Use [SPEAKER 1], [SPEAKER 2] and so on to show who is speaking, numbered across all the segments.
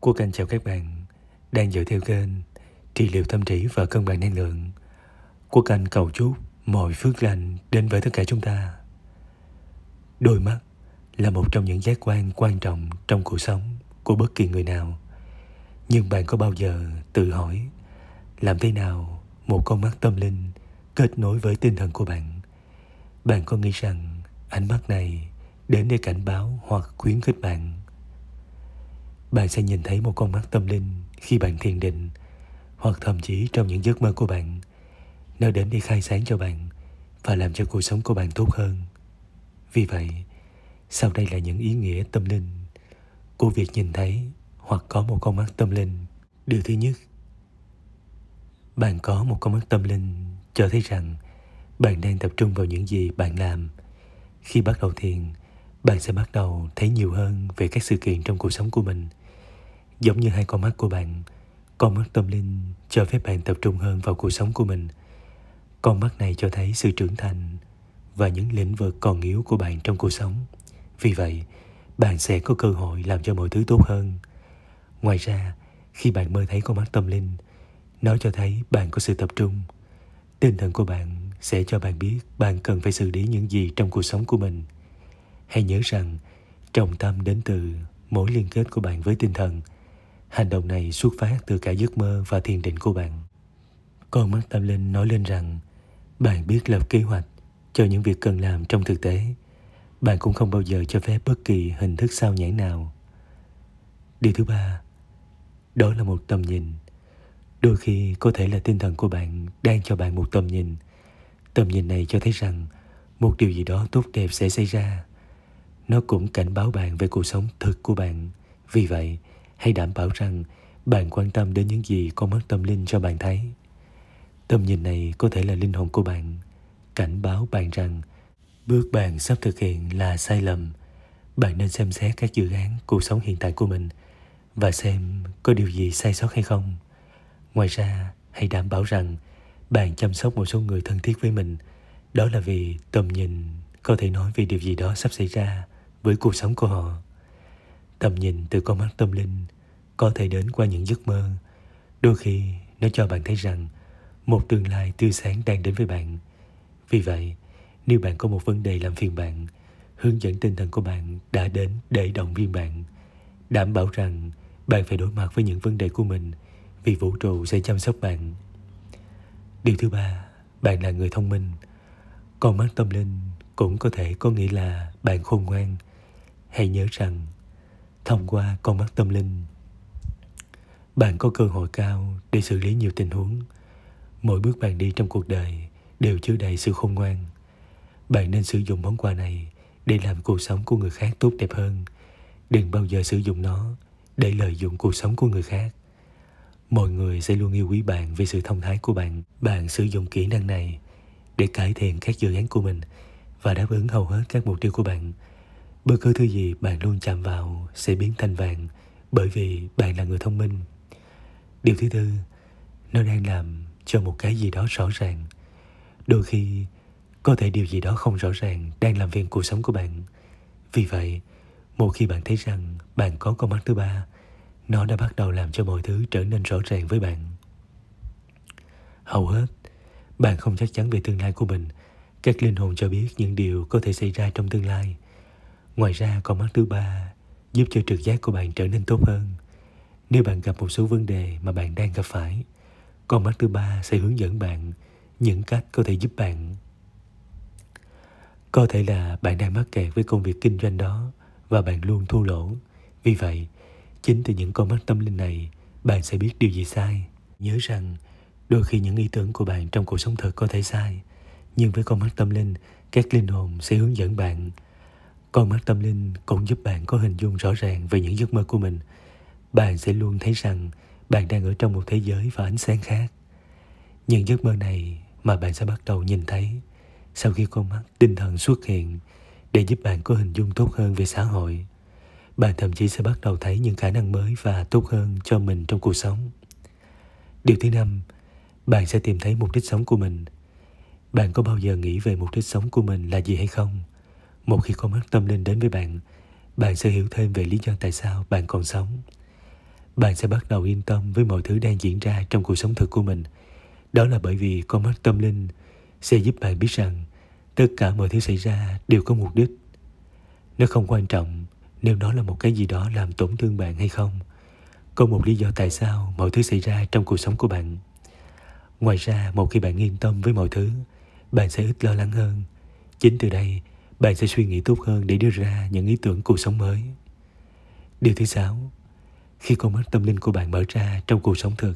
[SPEAKER 1] Quốc Anh chào các bạn đang dựa theo kênh trị liệu tâm trí và cân bằng năng lượng. Quốc Anh cầu chúc mọi phước lành đến với tất cả chúng ta. Đôi mắt là một trong những giác quan quan trọng trong cuộc sống của bất kỳ người nào. Nhưng bạn có bao giờ tự hỏi làm thế nào một con mắt tâm linh kết nối với tinh thần của bạn? Bạn có nghĩ rằng ánh mắt này đến để cảnh báo hoặc khuyến khích bạn bạn sẽ nhìn thấy một con mắt tâm linh khi bạn thiền định hoặc thậm chí trong những giấc mơ của bạn nó đến để khai sáng cho bạn và làm cho cuộc sống của bạn tốt hơn vì vậy sau đây là những ý nghĩa tâm linh của việc nhìn thấy hoặc có một con mắt tâm linh điều thứ nhất bạn có một con mắt tâm linh cho thấy rằng bạn đang tập trung vào những gì bạn làm khi bắt đầu thiền bạn sẽ bắt đầu thấy nhiều hơn về các sự kiện trong cuộc sống của mình Giống như hai con mắt của bạn, con mắt tâm linh cho phép bạn tập trung hơn vào cuộc sống của mình. Con mắt này cho thấy sự trưởng thành và những lĩnh vực còn yếu của bạn trong cuộc sống. Vì vậy, bạn sẽ có cơ hội làm cho mọi thứ tốt hơn. Ngoài ra, khi bạn mơ thấy con mắt tâm linh, nó cho thấy bạn có sự tập trung. Tinh thần của bạn sẽ cho bạn biết bạn cần phải xử lý những gì trong cuộc sống của mình. Hãy nhớ rằng, trọng tâm đến từ mối liên kết của bạn với tinh thần – Hành động này xuất phát từ cả giấc mơ và thiền định của bạn. Con mắt tâm linh nói lên rằng bạn biết lập kế hoạch cho những việc cần làm trong thực tế. Bạn cũng không bao giờ cho phép bất kỳ hình thức sao nhãn nào. Điều thứ ba, đó là một tầm nhìn. Đôi khi có thể là tinh thần của bạn đang cho bạn một tầm nhìn. Tầm nhìn này cho thấy rằng một điều gì đó tốt đẹp sẽ xảy ra. Nó cũng cảnh báo bạn về cuộc sống thực của bạn. Vì vậy, hãy đảm bảo rằng bạn quan tâm đến những gì con mắt tâm linh cho bạn thấy. Tầm nhìn này có thể là linh hồn của bạn, cảnh báo bạn rằng bước bạn sắp thực hiện là sai lầm. Bạn nên xem xét các dự án cuộc sống hiện tại của mình và xem có điều gì sai sót hay không. Ngoài ra, hãy đảm bảo rằng bạn chăm sóc một số người thân thiết với mình. Đó là vì tầm nhìn có thể nói về điều gì đó sắp xảy ra với cuộc sống của họ. Tầm nhìn từ con mắt tâm linh có thể đến qua những giấc mơ. Đôi khi nó cho bạn thấy rằng một tương lai tươi sáng đang đến với bạn. Vì vậy, nếu bạn có một vấn đề làm phiền bạn, hướng dẫn tinh thần của bạn đã đến để động viên bạn. Đảm bảo rằng bạn phải đối mặt với những vấn đề của mình vì vũ trụ sẽ chăm sóc bạn. Điều thứ ba, bạn là người thông minh. Con mắt tâm linh cũng có thể có nghĩa là bạn khôn ngoan. Hãy nhớ rằng thông qua con mắt tâm linh bạn có cơ hội cao để xử lý nhiều tình huống mỗi bước bạn đi trong cuộc đời đều chứa đầy sự khôn ngoan bạn nên sử dụng món quà này để làm cuộc sống của người khác tốt đẹp hơn đừng bao giờ sử dụng nó để lợi dụng cuộc sống của người khác mọi người sẽ luôn yêu quý bạn vì sự thông thái của bạn bạn sử dụng kỹ năng này để cải thiện các dự án của mình và đáp ứng hầu hết các mục tiêu của bạn Bất cứ thứ gì bạn luôn chạm vào sẽ biến thành vàng bởi vì bạn là người thông minh. Điều thứ tư, nó đang làm cho một cái gì đó rõ ràng. Đôi khi, có thể điều gì đó không rõ ràng đang làm phiền cuộc sống của bạn. Vì vậy, một khi bạn thấy rằng bạn có con mắt thứ ba, nó đã bắt đầu làm cho mọi thứ trở nên rõ ràng với bạn. Hầu hết, bạn không chắc chắn về tương lai của mình. Các linh hồn cho biết những điều có thể xảy ra trong tương lai – Ngoài ra con mắt thứ ba giúp cho trực giác của bạn trở nên tốt hơn. Nếu bạn gặp một số vấn đề mà bạn đang gặp phải, con mắt thứ ba sẽ hướng dẫn bạn những cách có thể giúp bạn. Có thể là bạn đang mắc kẹt với công việc kinh doanh đó và bạn luôn thua lỗ. Vì vậy, chính từ những con mắt tâm linh này, bạn sẽ biết điều gì sai. Nhớ rằng, đôi khi những ý tưởng của bạn trong cuộc sống thật có thể sai, nhưng với con mắt tâm linh, các linh hồn sẽ hướng dẫn bạn con mắt tâm linh cũng giúp bạn có hình dung rõ ràng về những giấc mơ của mình. Bạn sẽ luôn thấy rằng bạn đang ở trong một thế giới và ánh sáng khác. Những giấc mơ này mà bạn sẽ bắt đầu nhìn thấy sau khi con mắt tinh thần xuất hiện để giúp bạn có hình dung tốt hơn về xã hội. Bạn thậm chí sẽ bắt đầu thấy những khả năng mới và tốt hơn cho mình trong cuộc sống. Điều thứ năm, bạn sẽ tìm thấy mục đích sống của mình. Bạn có bao giờ nghĩ về mục đích sống của mình là gì hay không? Một khi con mắt tâm linh đến với bạn, bạn sẽ hiểu thêm về lý do tại sao bạn còn sống. Bạn sẽ bắt đầu yên tâm với mọi thứ đang diễn ra trong cuộc sống thực của mình. Đó là bởi vì con mắt tâm linh sẽ giúp bạn biết rằng tất cả mọi thứ xảy ra đều có mục đích. Nó không quan trọng nếu đó là một cái gì đó làm tổn thương bạn hay không. Có một lý do tại sao mọi thứ xảy ra trong cuộc sống của bạn. Ngoài ra, một khi bạn yên tâm với mọi thứ, bạn sẽ ít lo lắng hơn. Chính từ đây, bạn sẽ suy nghĩ tốt hơn để đưa ra những ý tưởng cuộc sống mới. Điều thứ sáu, khi con mắt tâm linh của bạn mở ra trong cuộc sống thực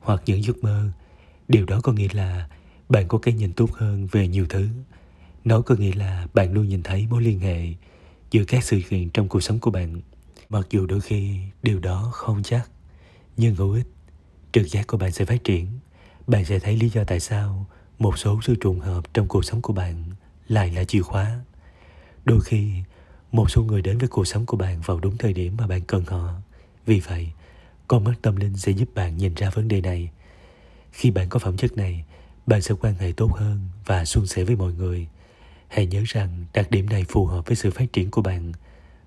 [SPEAKER 1] hoặc những giấc mơ, điều đó có nghĩa là bạn có cái nhìn tốt hơn về nhiều thứ. Nó có nghĩa là bạn luôn nhìn thấy mối liên hệ giữa các sự kiện trong cuộc sống của bạn. Mặc dù đôi khi điều đó không chắc, nhưng hữu ích, trực giác của bạn sẽ phát triển. Bạn sẽ thấy lý do tại sao một số sự trùng hợp trong cuộc sống của bạn lại là chìa khóa Đôi khi, một số người đến với cuộc sống của bạn vào đúng thời điểm mà bạn cần họ. Vì vậy, con mắt tâm linh sẽ giúp bạn nhìn ra vấn đề này. Khi bạn có phẩm chất này, bạn sẽ quan hệ tốt hơn và suôn sẻ với mọi người. Hãy nhớ rằng đặc điểm này phù hợp với sự phát triển của bạn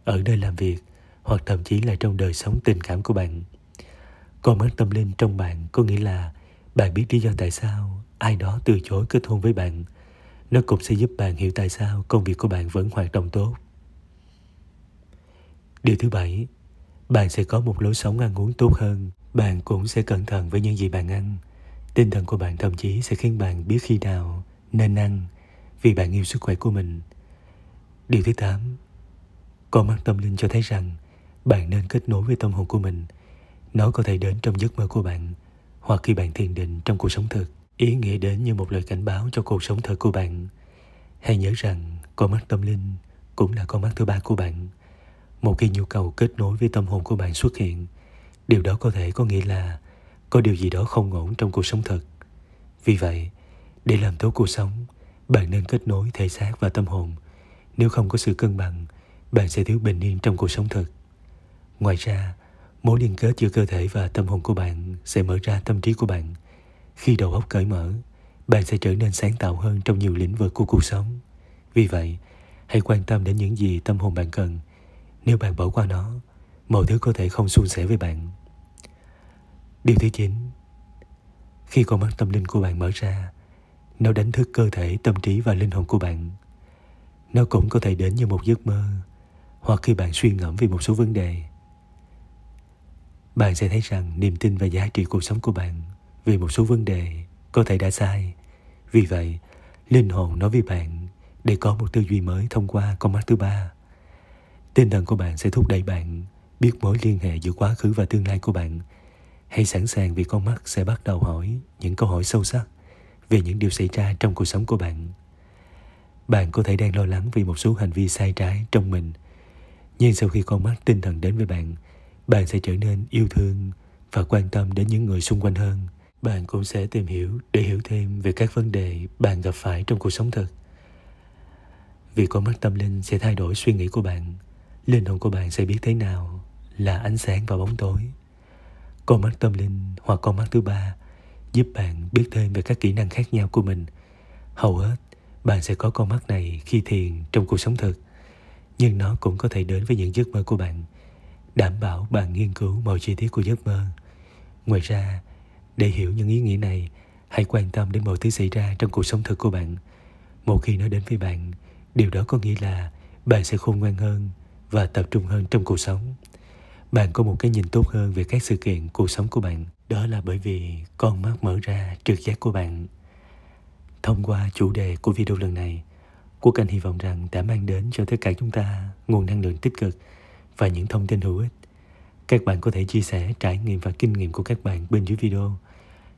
[SPEAKER 1] ở nơi làm việc hoặc thậm chí là trong đời sống tình cảm của bạn. Con mắt tâm linh trong bạn có nghĩa là bạn biết lý do tại sao ai đó từ chối kết hôn với bạn – nó cũng sẽ giúp bạn hiểu tại sao công việc của bạn vẫn hoạt động tốt. Điều thứ bảy, bạn sẽ có một lối sống ăn uống tốt hơn. Bạn cũng sẽ cẩn thận với những gì bạn ăn. Tinh thần của bạn thậm chí sẽ khiến bạn biết khi nào nên ăn vì bạn yêu sức khỏe của mình. Điều thứ tám, Con mắt tâm linh cho thấy rằng bạn nên kết nối với tâm hồn của mình. Nó có thể đến trong giấc mơ của bạn hoặc khi bạn thiền định trong cuộc sống thực. Ý nghĩa đến như một lời cảnh báo cho cuộc sống thật của bạn. Hãy nhớ rằng con mắt tâm linh cũng là con mắt thứ ba của bạn. Một khi nhu cầu kết nối với tâm hồn của bạn xuất hiện, điều đó có thể có nghĩa là có điều gì đó không ổn trong cuộc sống thật. Vì vậy, để làm tốt cuộc sống, bạn nên kết nối thể xác và tâm hồn. Nếu không có sự cân bằng, bạn sẽ thiếu bình yên trong cuộc sống thật. Ngoài ra, mối liên kết giữa cơ thể và tâm hồn của bạn sẽ mở ra tâm trí của bạn – khi đầu óc cởi mở, bạn sẽ trở nên sáng tạo hơn trong nhiều lĩnh vực của cuộc sống. Vì vậy, hãy quan tâm đến những gì tâm hồn bạn cần. Nếu bạn bỏ qua nó, mọi thứ có thể không suôn sẻ với bạn. Điều thứ chín, Khi con mắt tâm linh của bạn mở ra, nó đánh thức cơ thể, tâm trí và linh hồn của bạn. Nó cũng có thể đến như một giấc mơ, hoặc khi bạn suy ngẫm về một số vấn đề. Bạn sẽ thấy rằng niềm tin và giá trị cuộc sống của bạn vì một số vấn đề có thể đã sai. Vì vậy, linh hồn nói với bạn để có một tư duy mới thông qua con mắt thứ ba. Tinh thần của bạn sẽ thúc đẩy bạn biết mối liên hệ giữa quá khứ và tương lai của bạn. Hãy sẵn sàng vì con mắt sẽ bắt đầu hỏi những câu hỏi sâu sắc về những điều xảy ra trong cuộc sống của bạn. Bạn có thể đang lo lắng vì một số hành vi sai trái trong mình, nhưng sau khi con mắt tinh thần đến với bạn, bạn sẽ trở nên yêu thương và quan tâm đến những người xung quanh hơn bạn cũng sẽ tìm hiểu để hiểu thêm về các vấn đề bạn gặp phải trong cuộc sống thực. Việc con mắt tâm linh sẽ thay đổi suy nghĩ của bạn, linh hồn của bạn sẽ biết thế nào là ánh sáng và bóng tối. Con mắt tâm linh hoặc con mắt thứ ba giúp bạn biết thêm về các kỹ năng khác nhau của mình. Hầu hết, bạn sẽ có con mắt này khi thiền trong cuộc sống thực, nhưng nó cũng có thể đến với những giấc mơ của bạn, đảm bảo bạn nghiên cứu mọi chi tiết của giấc mơ. Ngoài ra, để hiểu những ý nghĩa này, hãy quan tâm đến mọi thứ xảy ra trong cuộc sống thực của bạn. Một khi nó đến với bạn, điều đó có nghĩa là bạn sẽ khôn ngoan hơn và tập trung hơn trong cuộc sống. Bạn có một cái nhìn tốt hơn về các sự kiện cuộc sống của bạn. Đó là bởi vì con mắt mở ra trực giác của bạn. Thông qua chủ đề của video lần này, Quốc Anh hy vọng rằng đã mang đến cho tất cả chúng ta nguồn năng lượng tích cực và những thông tin hữu ích. Các bạn có thể chia sẻ trải nghiệm và kinh nghiệm của các bạn bên dưới video